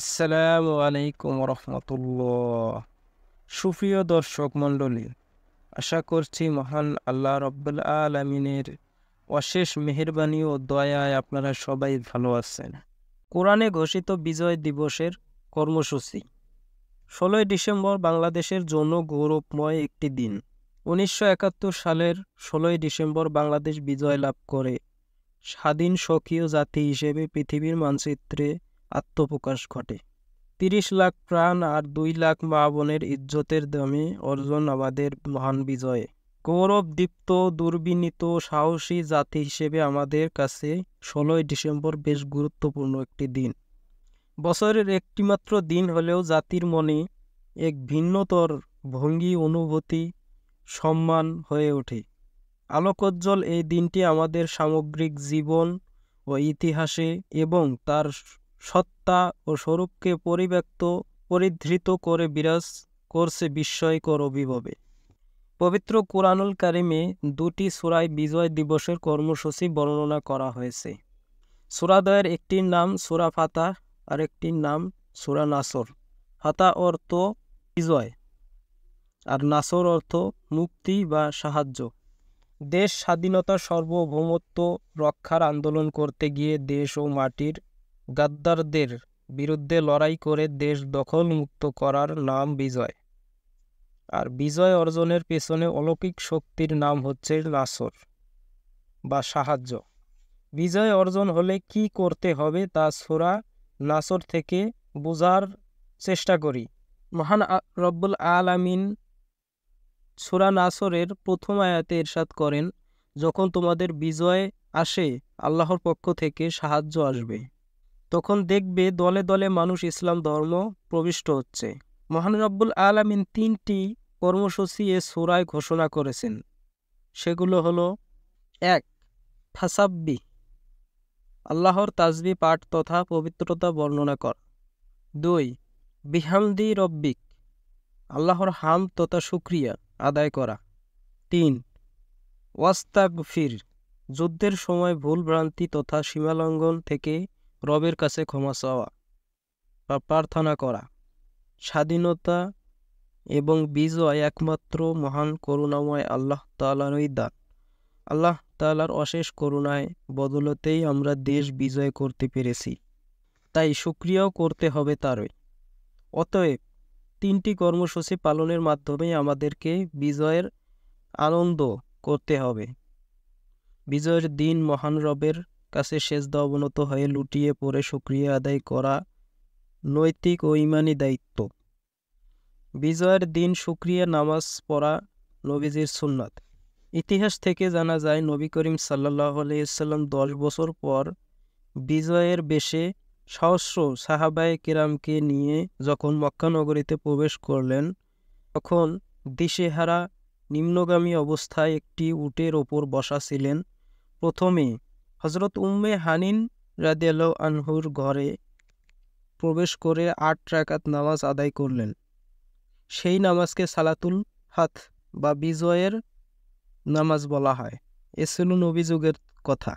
আসসালামু আলাইকুম রহমতুল্লাহ দর্শক মণ্ডলী আশা করছি মহান আল্লাহ রব্বুল আলমিনের অশেষ মেহরবানি ও দয়ায় আপনারা সবাই ভালো আছেন কোরআনে ঘোষিত বিজয় দিবসের কর্মসূচি ষোলোই ডিসেম্বর বাংলাদেশের জন্য গৌরবময় একটি দিন উনিশশো সালের ষোলোই ডিসেম্বর বাংলাদেশ বিজয় লাভ করে স্বাধীন স্বকীয় জাতি হিসেবে পৃথিবীর মানচিত্রে আত্মপ্রকাশ ঘটে তিরিশ লাখ প্রাণ আর দুই লাখ মা বোনের ইজ্জতের দামে অর্জন আমাদের মহান বিজয়ে গৌরবদীপ্ত দুর্বিনীত সাহসী জাতি হিসেবে আমাদের কাছে ষোলোই ডিসেম্বর বেশ গুরুত্বপূর্ণ একটি দিন বছরের একটিমাত্র দিন হলেও জাতির মনে এক ভিন্নতর ভঙ্গি অনুভূতি সম্মান হয়ে ওঠে আলোকজ্জ্বল এই দিনটি আমাদের সামগ্রিক জীবন ও ইতিহাসে এবং তার সত্তা ও স্বরূপকে পরিব্যক্ত পরিধৃত করে বিরাজ করছে বিস্ময়কর অভিভাবে পবিত্র কোরআনুল কারিমে দুটি সুরায় বিজয় দিবসের কর্মসূচি বর্ণনা করা হয়েছে সুরাদয়ের একটির নাম সুরা ফাতা আর একটির নাম সুরা নাসর ফাতা অর্থ বিজয় আর নাসর অর্থ মুক্তি বা সাহায্য দেশ স্বাধীনতা সর্বভৌমত্ব রক্ষার আন্দোলন করতে গিয়ে দেশ ও মাটির গাদ্দারদের বিরুদ্ধে লড়াই করে দেশ দখল মুক্ত করার নাম বিজয় আর বিজয় অর্জনের পেছনে অলৌকিক শক্তির নাম হচ্ছে নাসর বা সাহায্য বিজয় অর্জন হলে কি করতে হবে তা সোরা নাসর থেকে বোঝার চেষ্টা করি মহান রব্বুল আলামিন সুরা নাসরের প্রথম আয়াতে এরশাদ করেন যখন তোমাদের বিজয় আসে আল্লাহর পক্ষ থেকে সাহায্য আসবে তখন দেখবে দলে দলে মানুষ ইসলাম ধর্ম প্রবিষ্ট হচ্ছে মহান রব্বুল আলমিন তিনটি কর্মসূচি এ সুরায় ঘোষণা করেছেন সেগুলো হলো এক ফাসাব্বি আল্লাহর তাজবি পাঠ তথা পবিত্রতা বর্ণনা কর দুই বিহামদি রব্বিক আল্লাহর হাম তথা সুক্রিয়া আদায় করা তিন ওয়াস্তাগফির যুদ্ধের সময় ভুল ভ্রান্তি তথা সীমালঙ্ঘন থেকে রবের কাছে ক্ষমা চাওয়া বা প্রার্থনা করা স্বাধীনতা এবং বিজয় একমাত্র মহান করুণাময় আল্লাহ তালারই দান আল্লাহ তালার অশেষ করুণায় বদলতেই আমরা দেশ বিজয় করতে পেরেছি তাই সুক্রিয়াও করতে হবে তারই অতএব তিনটি কর্মসূচি পালনের মাধ্যমে আমাদেরকে বিজয়ের আনন্দ করতে হবে বিজয়ের দিন মহান রবের কাছে সেজদা অবনত হয়ে লুটিয়ে পড়ে সুক্রিয়া আদায় করা নৈতিক ও ইমানি দায়িত্ব বিজয়ের দিন সুক্রিয়া নামাজ পড়া নবীজির সুন্নাত ইতিহাস থেকে জানা যায় নবী করিম সাল্লাহ আলিয়াল্লাম দশ বছর পর বিজয়ের বেশে সহস্র সাহাবায় কিরামকে নিয়ে যখন মক্কানগরীতে প্রবেশ করলেন তখন দিশেহারা নিম্নগামী অবস্থায় একটি উটের ওপর বসা ছিলেন প্রথমে হজরত উম্মে হানিন রাদিয়াল আনহুর ঘরে প্রবেশ করে আট রাকাত নামাজ আদায় করলেন সেই নামাজকে সালাতুল হাত বা বিজয়ের নামাজ বলা হয় এসেলুন অভিযোগের কথা